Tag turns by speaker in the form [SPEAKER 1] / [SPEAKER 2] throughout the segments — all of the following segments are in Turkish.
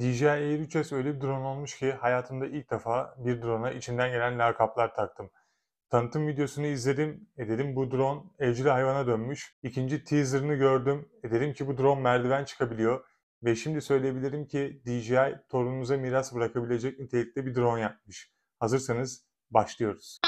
[SPEAKER 1] DJI Air 3S öyle bir drone olmuş ki hayatımda ilk defa bir drone'a içinden gelen lakaplar taktım. Tanıtım videosunu izledim. E dedim bu drone evcil hayvana dönmüş. İkinci teaserını gördüm. E dedim ki bu drone merdiven çıkabiliyor. Ve şimdi söyleyebilirim ki DJI torununuza miras bırakabilecek nitelikte bir drone yapmış. Hazırsanız başlıyoruz.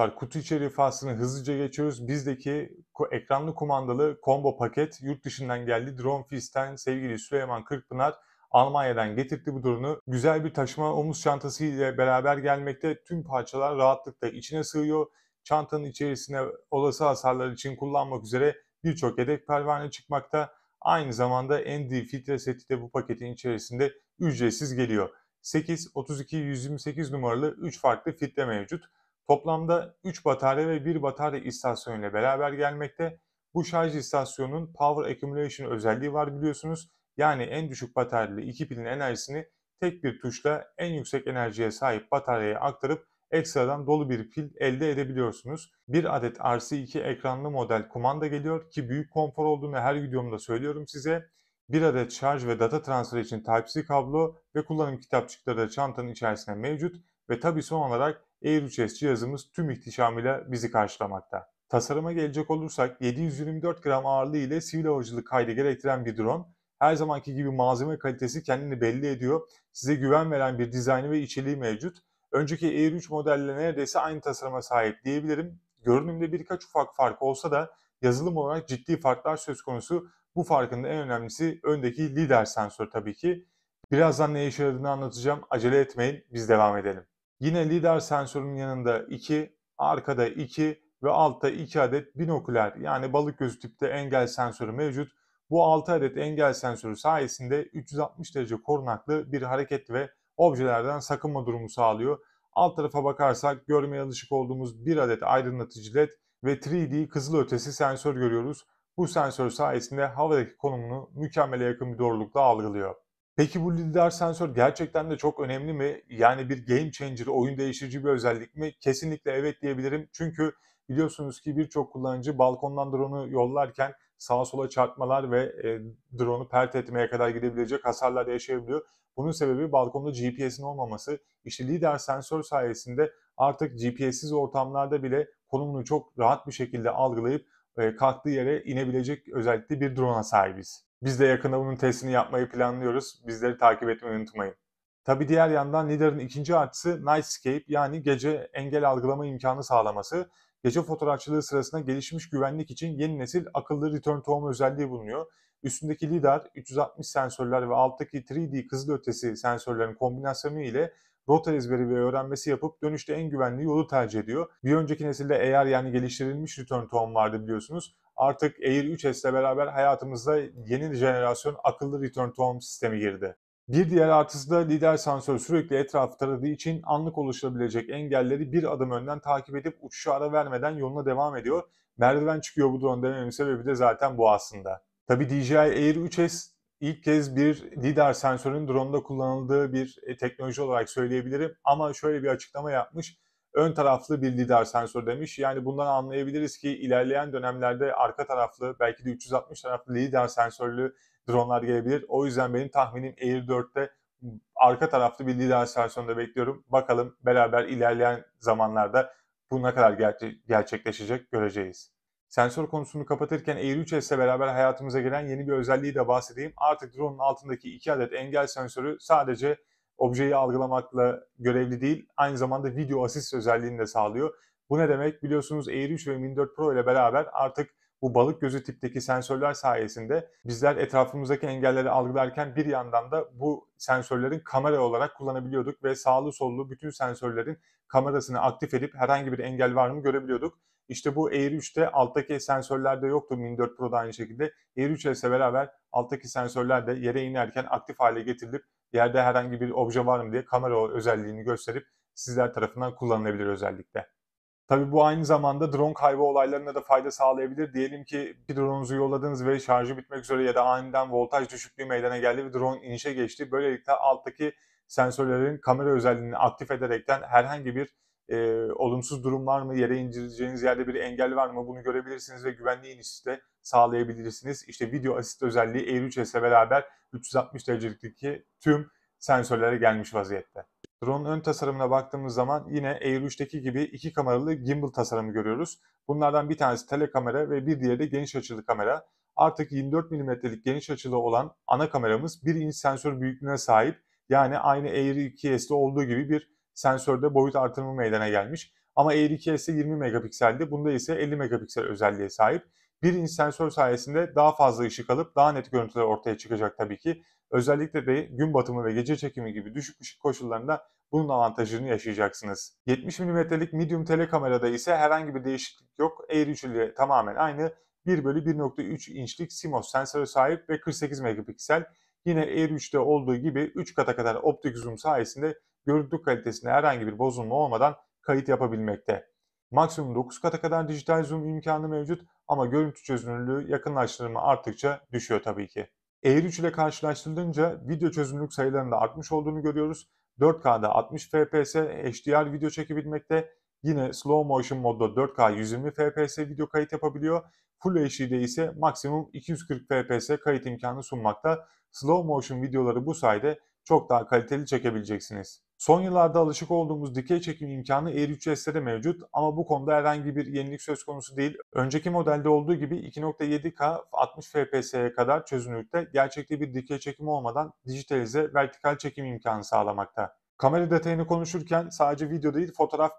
[SPEAKER 1] dostlar kutu içeri faslını hızlıca geçiyoruz. Bizdeki ekranlı kumandalı combo paket yurt dışından geldi. Drone Fist'ten sevgili Süleyman Kırkpınar Almanya'dan getirdi bu durunu. Güzel bir taşıma omuz çantası ile beraber gelmekte. Tüm parçalar rahatlıkla içine sığıyor. Çantanın içerisine olası hasarlar için kullanmak üzere birçok yedek pervane çıkmakta. Aynı zamanda ND filtre seti de bu paketin içerisinde ücretsiz geliyor. 8, 32, 128 numaralı 3 farklı filtre mevcut. Toplamda 3 batarya ve 1 batarya istasyonu ile beraber gelmekte. Bu şarj istasyonunun Power Accumulation özelliği var biliyorsunuz. Yani en düşük bataryalı iki pilin enerjisini tek bir tuşla en yüksek enerjiye sahip bataryaya aktarıp ekstradan dolu bir pil elde edebiliyorsunuz. Bir adet RC2 ekranlı model kumanda geliyor ki büyük konfor olduğunu her videomda söylüyorum size. Bir adet şarj ve data transfer için Type-C kablo ve kullanım kitapçıkları da çantanın içerisinde mevcut ve tabi son olarak Air3S cihazımız tüm ihtişamıyla bizi karşılamakta. Tasarıma gelecek olursak 724 gram ağırlığı ile sivil havacılık kaydı gerektiren bir drone. Her zamanki gibi malzeme kalitesi kendini belli ediyor. Size güven veren bir dizaynı ve içeriği mevcut. Önceki Air 3 modelle neredeyse aynı tasarıma sahip diyebilirim. Görünümde birkaç ufak fark olsa da yazılım olarak ciddi farklar söz konusu. Bu farkın en önemlisi öndeki lider sensör tabii ki. Birazdan ne işe yaradığını anlatacağım. Acele etmeyin, biz devam edelim. Yine lider sensörünün yanında 2, arkada 2 ve altta 2 adet binoküler yani balık gözü tipte engel sensörü mevcut. Bu 6 adet engel sensörü sayesinde 360 derece korunaklı bir hareket ve objelerden sakınma durumu sağlıyor. Alt tarafa bakarsak görmeye alışık olduğumuz bir adet aydınlatıcı led ve 3D kızılötesi sensör görüyoruz. Bu sensör sayesinde havadaki konumunu mükemmele yakın bir doğrulukla algılıyor. Peki bu lidar sensör gerçekten de çok önemli mi? Yani bir game changer, oyun değiştirici bir özellik mi? Kesinlikle evet diyebilirim. Çünkü biliyorsunuz ki birçok kullanıcı balkondan drone'u yollarken sağa sola çarpmalar ve e, drone'u pert etmeye kadar gidebilecek hasarlar yaşayabiliyor. Bunun sebebi balkonda GPS'in olmaması. İşte lidar sensör sayesinde artık GPS'siz ortamlarda bile konumunu çok rahat bir şekilde algılayıp e, kalktığı yere inebilecek özellikle bir drone'a sahibiz. Biz de yakında bunun testini yapmayı planlıyoruz. Bizleri takip etmeyi unutmayın. Tabi diğer yandan Lidar'ın ikinci artısı Nightscape yani gece engel algılama imkanı sağlaması. Gece fotoğrafçılığı sırasında gelişmiş güvenlik için yeni nesil akıllı return to home özelliği bulunuyor. Üstündeki lidar, 360 sensörler ve alttaki 3D kızılötesi sensörlerin kombinasyonu ile rota ezberi ve öğrenmesi yapıp dönüşte en güvenli yolu tercih ediyor. Bir önceki nesilde eğer yani geliştirilmiş return to home vardı biliyorsunuz artık Air 3S ile beraber hayatımızda yeni jenerasyon akıllı return to home sistemi girdi. Bir diğer artısı da lider sensör sürekli etrafı taradığı için anlık oluşabilecek engelleri bir adım önden takip edip uçuşu ara vermeden yoluna devam ediyor. Merdiven çıkıyor bu drone dememin sebebi de zaten bu aslında. Tabi DJI Air 3S ilk kez bir lidar sensörün drone'da kullanıldığı bir e, teknoloji olarak söyleyebilirim ama şöyle bir açıklama yapmış ön taraflı bir lidar sensör demiş. Yani bundan anlayabiliriz ki ilerleyen dönemlerde arka taraflı belki de 360 taraflı lidar sensörlü dronlar gelebilir. O yüzden benim tahminim Air 4'te arka taraflı bir lidar sensörünü bekliyorum. Bakalım beraber ilerleyen zamanlarda bu ne kadar ger- gerçekleşecek göreceğiz. Sensör konusunu kapatırken Air 3 ile beraber hayatımıza gelen yeni bir özelliği de bahsedeyim. Artık drone'un altındaki 2 adet engel sensörü sadece objeyi algılamakla görevli değil, aynı zamanda video asist özelliğini de sağlıyor. Bu ne demek? Biliyorsunuz Air 3 ve Min 4 Pro ile beraber artık bu balık gözü tipteki sensörler sayesinde bizler etrafımızdaki engelleri algılarken bir yandan da bu sensörlerin kamera olarak kullanabiliyorduk ve sağlı sollu bütün sensörlerin kamerasını aktif edip herhangi bir engel var mı görebiliyorduk. İşte bu Air 3'te alttaki sensörlerde yoktu Min 4 Pro'da aynı şekilde. Air 3 ile beraber alttaki sensörler de yere inerken aktif hale getirilip yerde herhangi bir obje var mı diye kamera özelliğini gösterip sizler tarafından kullanılabilir özellikle. Tabi bu aynı zamanda drone kaybı olaylarına da fayda sağlayabilir. Diyelim ki bir drone'unuzu yolladınız ve şarjı bitmek üzere ya da aniden voltaj düşüklüğü meydana geldi ve drone inişe geçti. Böylelikle alttaki sensörlerin kamera özelliğini aktif ederekten herhangi bir e, olumsuz durum var mı, yere indireceğiniz yerde bir engel var mı bunu görebilirsiniz ve güvenli iniş de sağlayabilirsiniz. İşte video asist özelliği Air 3S'e beraber 360 derecelikteki tüm sensörlere gelmiş vaziyette. Drone ön tasarımına baktığımız zaman yine Air 3'teki gibi iki kameralı gimbal tasarımı görüyoruz. Bunlardan bir tanesi telekamera ve bir diğeri de geniş açılı kamera. Artık 24 mm'lik geniş açılı olan ana kameramız 1 inç sensör büyüklüğüne sahip. Yani aynı Air 2S'de olduğu gibi bir sensörde boyut artırımı meydana gelmiş. Ama Air 2S'de 20 megapikseldi. Bunda ise 50 megapiksel özelliğe sahip. Bir inç sensör sayesinde daha fazla ışık alıp daha net görüntüler ortaya çıkacak tabii ki. Özellikle de gün batımı ve gece çekimi gibi düşük ışık koşullarında bunun avantajını yaşayacaksınız. 70 mm'lik medium tele kamerada ise herhangi bir değişiklik yok. Air 3 ile tamamen aynı. 1 bölü 1.3 inçlik CMOS sensörü sahip ve 48 megapiksel Yine Air 3'te olduğu gibi 3 kata kadar optik zoom sayesinde görüntü kalitesine herhangi bir bozulma olmadan kayıt yapabilmekte. Maksimum 9 kata kadar dijital zoom imkanı mevcut ama görüntü çözünürlüğü yakınlaştırma arttıkça düşüyor tabii ki. Air 3 ile karşılaştırılınca video çözünürlük sayılarında artmış olduğunu görüyoruz. 4K'da 60 FPS HDR video çekebilmekte Yine slow motion modda 4K 120 FPS video kayıt yapabiliyor. Full HD ise maksimum 240 FPS kayıt imkanı sunmakta. Slow motion videoları bu sayede çok daha kaliteli çekebileceksiniz. Son yıllarda alışık olduğumuz dikey çekim imkanı Air 3S'te de mevcut ama bu konuda herhangi bir yenilik söz konusu değil. Önceki modelde olduğu gibi 2.7K 60 FPS'ye kadar çözünürlükte gerçekte bir dikey çekim olmadan dijitalize vertikal çekim imkanı sağlamakta. Kamera detayını konuşurken sadece video değil fotoğraf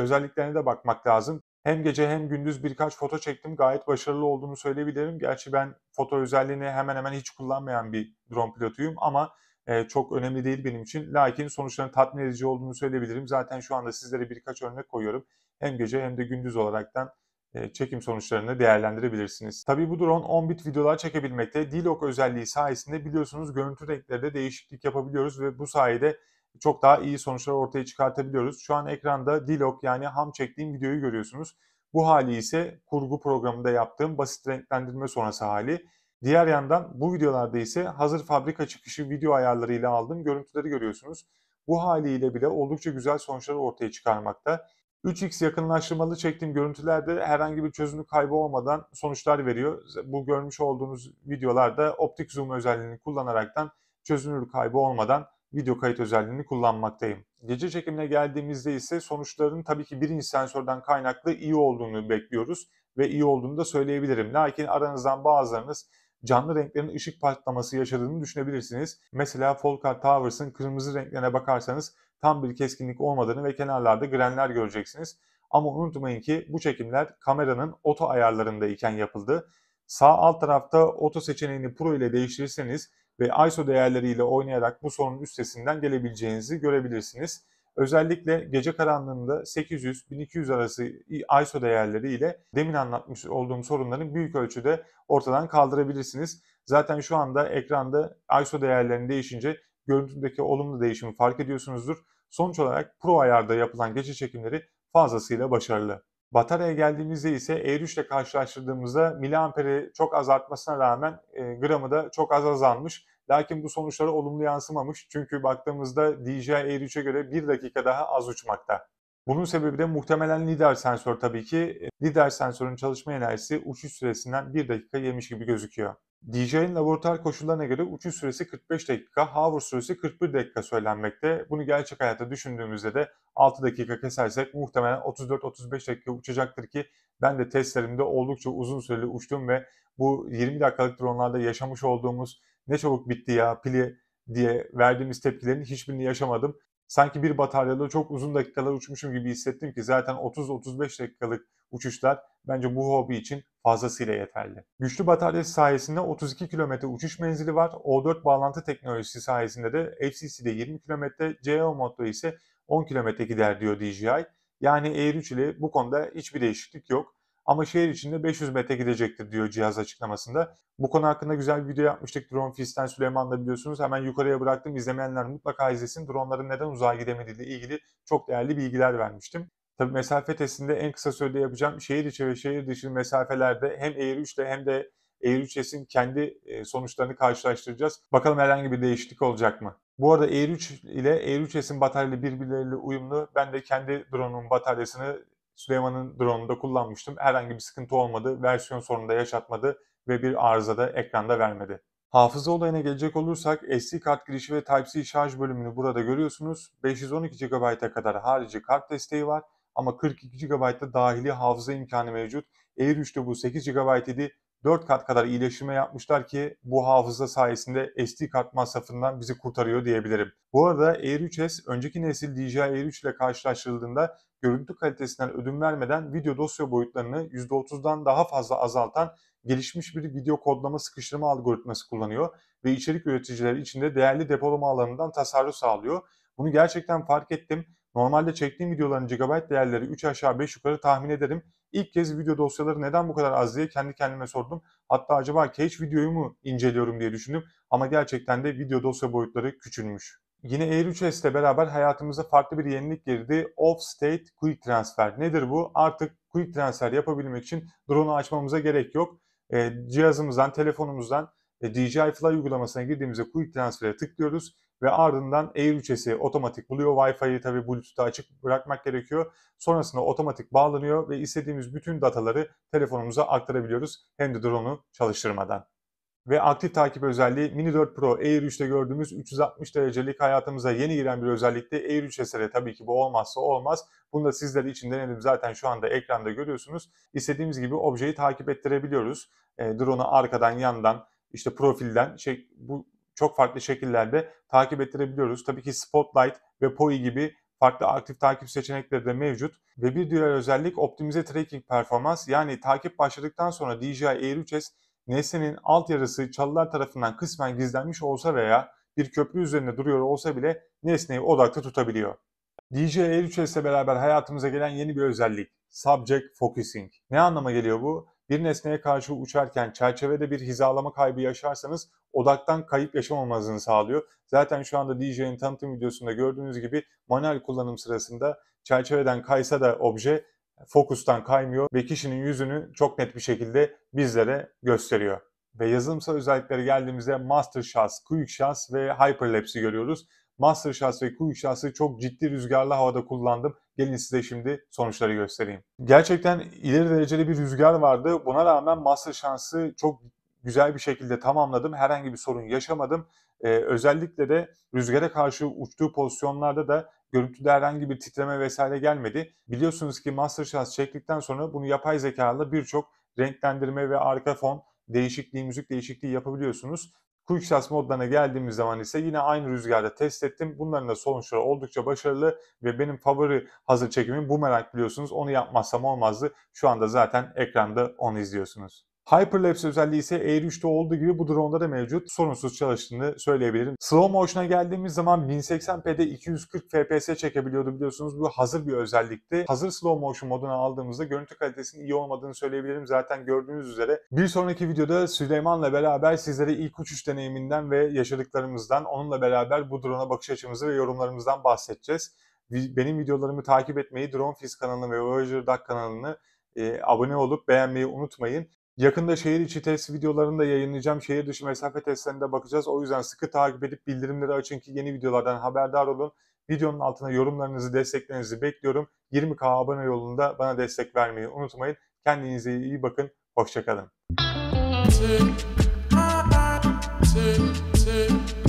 [SPEAKER 1] özelliklerine de bakmak lazım. Hem gece hem gündüz birkaç foto çektim. Gayet başarılı olduğunu söyleyebilirim. Gerçi ben foto özelliğini hemen hemen hiç kullanmayan bir drone pilotuyum ama e, çok önemli değil benim için. Lakin sonuçların tatmin edici olduğunu söyleyebilirim. Zaten şu anda sizlere birkaç örnek koyuyorum. Hem gece hem de gündüz olaraktan e, çekim sonuçlarını değerlendirebilirsiniz. Tabii bu drone 10 bit videolar çekebilmekte. D-Log özelliği sayesinde biliyorsunuz görüntü renkleri değişiklik yapabiliyoruz ve bu sayede çok daha iyi sonuçlar ortaya çıkartabiliyoruz. Şu an ekranda dilog yani ham çektiğim videoyu görüyorsunuz. Bu hali ise kurgu programında yaptığım basit renklendirme sonrası hali. Diğer yandan bu videolarda ise hazır fabrika çıkışı video ayarlarıyla aldığım görüntüleri görüyorsunuz. Bu haliyle bile oldukça güzel sonuçları ortaya çıkarmakta. 3x yakınlaştırmalı çektiğim görüntülerde herhangi bir çözünürlük kaybı olmadan sonuçlar veriyor. Bu görmüş olduğunuz videolarda optik zoom özelliğini kullanaraktan çözünürlük kaybı olmadan video kayıt özelliğini kullanmaktayım. Gece çekimine geldiğimizde ise sonuçların tabii ki birinci sensörden kaynaklı iyi olduğunu bekliyoruz ve iyi olduğunu da söyleyebilirim. Lakin aranızdan bazılarınız canlı renklerin ışık patlaması yaşadığını düşünebilirsiniz. Mesela Folkart Towers'ın kırmızı renklerine bakarsanız tam bir keskinlik olmadığını ve kenarlarda grenler göreceksiniz. Ama unutmayın ki bu çekimler kameranın oto ayarlarındayken yapıldı. Sağ alt tarafta oto seçeneğini Pro ile değiştirirseniz ve ISO değerleriyle oynayarak bu sorunun üstesinden gelebileceğinizi görebilirsiniz. Özellikle gece karanlığında 800-1200 arası ISO değerleriyle demin anlatmış olduğum sorunların büyük ölçüde ortadan kaldırabilirsiniz. Zaten şu anda ekranda ISO değerlerini değişince görüntüdeki olumlu değişimi fark ediyorsunuzdur. Sonuç olarak Pro ayarda yapılan gece çekimleri fazlasıyla başarılı. Batarya'ya geldiğimizde ise E3 ile karşılaştırdığımızda miliamperi çok az artmasına rağmen e, gramı da çok az azalmış. Lakin bu sonuçlara olumlu yansımamış çünkü baktığımızda DJI Air 3'e göre 1 dakika daha az uçmakta. Bunun sebebi de muhtemelen lider sensör tabii ki. E, lider sensörün çalışma enerjisi uçuş süresinden 1 dakika yemiş gibi gözüküyor. DJI'nin laboratuvar koşullarına göre uçuş süresi 45 dakika, hover süresi 41 dakika söylenmekte. Bunu gerçek hayatta düşündüğümüzde de 6 dakika kesersek muhtemelen 34-35 dakika uçacaktır ki ben de testlerimde oldukça uzun süreli uçtum ve bu 20 dakikalık dronlarda yaşamış olduğumuz ne çabuk bitti ya pili diye verdiğimiz tepkilerin hiçbirini yaşamadım. Sanki bir bataryada çok uzun dakikalar uçmuşum gibi hissettim ki zaten 30-35 dakikalık uçuşlar bence bu hobi için fazlasıyla yeterli. Güçlü batarya sayesinde 32 km uçuş menzili var. O4 bağlantı teknolojisi sayesinde de FCC'de 20 km, CO modda ise 10 km gider diyor DJI. Yani Air 3 ile bu konuda hiçbir değişiklik yok. Ama şehir içinde 500 metre gidecektir diyor cihaz açıklamasında. Bu konu hakkında güzel bir video yapmıştık Drone Fisten Süleyman'la biliyorsunuz. Hemen yukarıya bıraktım. İzlemeyenler mutlaka izlesin. Droneların neden uzağa gidemediği ile ilgili çok değerli bilgiler vermiştim. Tabi mesafe testinde en kısa sürede yapacağım şehir içi ve şehir dışı mesafelerde hem Air 3 ile hem de Air 3S'in kendi e, sonuçlarını karşılaştıracağız. Bakalım herhangi bir değişiklik olacak mı? Bu arada Air 3 ile Air 3S'in bataryaları birbirleriyle uyumlu. Ben de kendi drone'un bataryasını Süleyman'ın drone'unda kullanmıştım. Herhangi bir sıkıntı olmadı, versiyon sorununda yaşatmadı ve bir arıza da ekranda vermedi. Hafıza olayına gelecek olursak SD kart girişi ve Type-C şarj bölümünü burada görüyorsunuz. 512 GB'a kadar harici kart desteği var ama 42 GB'da dahili hafıza imkanı mevcut. Air 3'te bu 8 GB idi. 4 kat kadar iyileştirme yapmışlar ki bu hafıza sayesinde SD kart masrafından bizi kurtarıyor diyebilirim. Bu arada Air 3S önceki nesil DJI Air 3 ile karşılaştırıldığında görüntü kalitesinden ödün vermeden video dosya boyutlarını %30'dan daha fazla azaltan gelişmiş bir video kodlama sıkıştırma algoritması kullanıyor ve içerik üreticileri için de değerli depolama alanından tasarruf sağlıyor. Bunu gerçekten fark ettim. Normalde çektiğim videoların GB değerleri 3 aşağı 5 yukarı tahmin ederim. İlk kez video dosyaları neden bu kadar az diye kendi kendime sordum. Hatta acaba cache videoyu mu inceliyorum diye düşündüm ama gerçekten de video dosya boyutları küçülmüş. Yine Air 3S ile beraber hayatımıza farklı bir yenilik girdi. Off State Quick Transfer. Nedir bu? Artık Quick Transfer yapabilmek için drone'u açmamıza gerek yok. E, cihazımızdan, telefonumuzdan DJI Fly uygulamasına girdiğimizde Quick Transfer'e tıklıyoruz ve ardından Air 3S'i otomatik buluyor. Wi-Fi'yi tabi Bluetooth'a açık bırakmak gerekiyor. Sonrasında otomatik bağlanıyor ve istediğimiz bütün dataları telefonumuza aktarabiliyoruz hem de drone'u çalıştırmadan. Ve aktif takip özelliği Mini 4 Pro Air 3'te gördüğümüz 360 derecelik hayatımıza yeni giren bir özellikte Air 3 SR'e tabii ki bu olmazsa olmaz. Bunu da sizler için denedim zaten şu anda ekranda görüyorsunuz. İstediğimiz gibi objeyi takip ettirebiliyoruz. E, drone'u arkadan yandan işte profilden şey, bu çok farklı şekillerde takip ettirebiliyoruz. Tabii ki Spotlight ve POI gibi farklı aktif takip seçenekleri de mevcut. Ve bir diğer özellik optimize tracking performans yani takip başladıktan sonra DJI Air 3S nesnenin alt yarısı çalılar tarafından kısmen gizlenmiş olsa veya bir köprü üzerinde duruyor olsa bile nesneyi odakta tutabiliyor. DJI Air 3S ile beraber hayatımıza gelen yeni bir özellik Subject Focusing. Ne anlama geliyor bu? Bir nesneye karşı uçarken çerçevede bir hizalama kaybı yaşarsanız odaktan kayıp yaşamamazını sağlıyor. Zaten şu anda DJ'in tanıtım videosunda gördüğünüz gibi manuel kullanım sırasında çerçeveden kaysa da obje fokustan kaymıyor ve kişinin yüzünü çok net bir şekilde bizlere gösteriyor. Ve yazılımsal özelliklere geldiğimizde Master Shots, Quick Shots ve Hyperlapse'i görüyoruz. Master şahs ve Q şahsı çok ciddi rüzgarlı havada kullandım. Gelin size şimdi sonuçları göstereyim. Gerçekten ileri dereceli bir rüzgar vardı. Buna rağmen Master şansı çok güzel bir şekilde tamamladım. Herhangi bir sorun yaşamadım. Ee, özellikle de rüzgara karşı uçtuğu pozisyonlarda da görüntüde herhangi bir titreme vesaire gelmedi. Biliyorsunuz ki Master şans çektikten sonra bunu yapay zekalı birçok renklendirme ve arka fon değişikliği, müzik değişikliği yapabiliyorsunuz. QXS modlarına geldiğimiz zaman ise yine aynı rüzgarda test ettim. Bunların da sonuçları oldukça başarılı ve benim favori hazır çekimim bu merak biliyorsunuz. Onu yapmazsam olmazdı. Şu anda zaten ekranda onu izliyorsunuz. Hyperlapse özelliği ise Air 3'te olduğu gibi bu drone'da da mevcut. Sorunsuz çalıştığını söyleyebilirim. Slow motion'a geldiğimiz zaman 1080p'de 240 fps çekebiliyordu biliyorsunuz. Bu hazır bir özellikti. Hazır slow motion moduna aldığımızda görüntü kalitesinin iyi olmadığını söyleyebilirim. Zaten gördüğünüz üzere bir sonraki videoda Süleyman'la beraber sizlere ilk uçuş deneyiminden ve yaşadıklarımızdan onunla beraber bu drone'a bakış açımızı ve yorumlarımızdan bahsedeceğiz. Benim videolarımı takip etmeyi, Drone Fizz kanalını ve Voyager Duck kanalını e, abone olup beğenmeyi unutmayın. Yakında şehir içi test videolarını da yayınlayacağım. Şehir dışı mesafe testlerine de bakacağız. O yüzden sıkı takip edip bildirimleri açın ki yeni videolardan haberdar olun. Videonun altına yorumlarınızı, desteklerinizi bekliyorum. 20k abone yolunda bana destek vermeyi unutmayın. Kendinize iyi bakın.
[SPEAKER 2] Hoşçakalın.